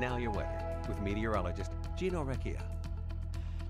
And now your weather with meteorologist Gino Recchia.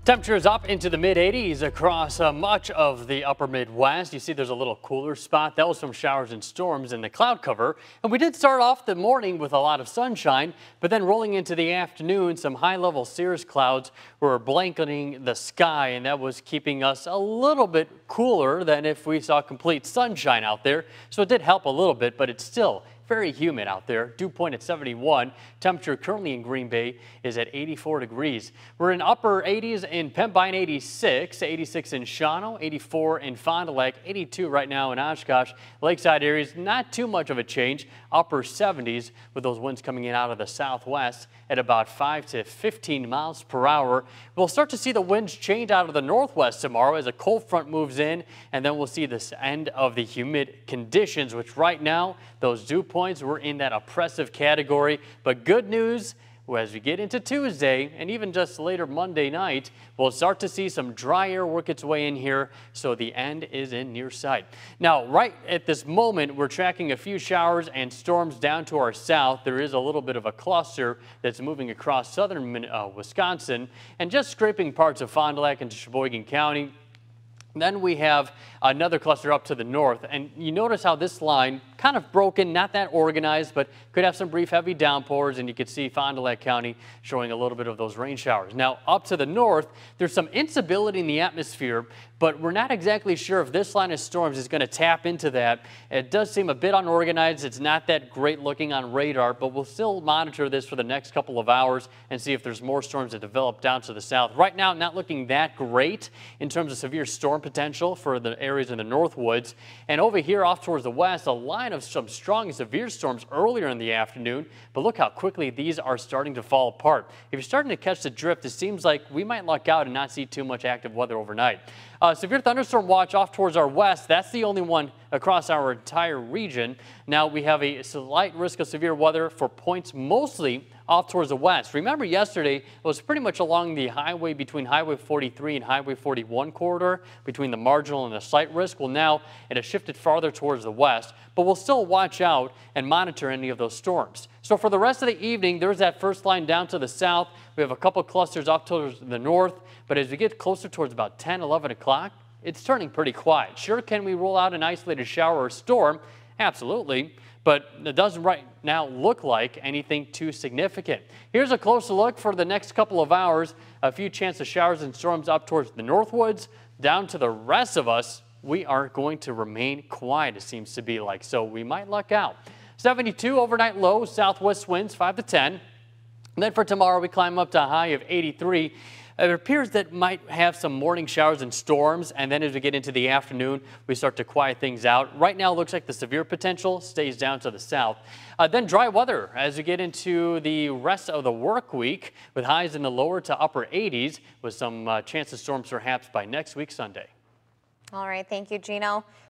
Temperatures up into the mid 80s across uh, much of the upper Midwest. You see there's a little cooler spot. That was from showers and storms in the cloud cover. And we did start off the morning with a lot of sunshine, but then rolling into the afternoon, some high level cirrus clouds were blanketing the sky, and that was keeping us a little bit cooler than if we saw complete sunshine out there. So it did help a little bit, but it's still very humid out there. Dew point at 71. Temperature currently in Green Bay is at 84 degrees. We're in upper 80s in Pembine 86, 86 in Shawano, 84 in Fond du Lac, 82 right now in Oshkosh. Lakeside areas, not too much of a change. Upper 70s with those winds coming in out of the southwest at about 5 to 15 miles per hour. We'll start to see the winds change out of the northwest tomorrow as a cold front moves in, and then we'll see this end of the humid conditions, which right now, those dew points points. We're in that oppressive category. But good news, as we get into Tuesday and even just later Monday night, we'll start to see some dry air work its way in here, so the end is in near sight. Now, right at this moment, we're tracking a few showers and storms down to our south. There is a little bit of a cluster that's moving across southern uh, Wisconsin and just scraping parts of Fond du Lac into Sheboygan County. Then we have another cluster up to the north, and you notice how this line kind of broken, not that organized, but could have some brief heavy downpours, and you could see Fond du Lac County showing a little bit of those rain showers. Now, up to the north, there's some instability in the atmosphere, but we're not exactly sure if this line of storms is going to tap into that. It does seem a bit unorganized. It's not that great looking on radar, but we'll still monitor this for the next couple of hours and see if there's more storms that develop down to the south. Right now, not looking that great in terms of severe storm potential for the areas in the north woods. And over here off towards the west, a line sign of some strong severe storms earlier in the afternoon, but look how quickly these are starting to fall apart. If you're starting to catch the drift, it seems like we might luck out and not see too much active weather overnight. Uh, severe thunderstorm watch off towards our west. That's the only one across our entire region. Now we have a slight risk of severe weather for points mostly off towards the west. Remember yesterday, it was pretty much along the highway between Highway 43 and Highway 41 corridor between the marginal and the slight risk. Well, now it has shifted farther towards the west, but we'll still watch out and monitor any of those storms. So for the rest of the evening, there's that first line down to the south. We have a couple clusters off towards the north, but as we get closer towards about 10, 11 o'clock, it's turning pretty quiet. Sure, can we rule out an isolated shower or storm? Absolutely, but it doesn't right now look like anything too significant. Here's a closer look for the next couple of hours. A few chance of showers and storms up towards the northwoods. Down to the rest of us, we are going to remain quiet, it seems to be like, so we might luck out. 72 overnight low, southwest winds 5 to 10. And then for tomorrow, we climb up to a high of 83. It uh, appears that might have some morning showers and storms, and then as we get into the afternoon, we start to quiet things out. Right now, looks like the severe potential stays down to the south. Uh, then dry weather as we get into the rest of the work week, with highs in the lower to upper 80s, with some uh, chance of storms perhaps by next week Sunday. All right, thank you, Gino.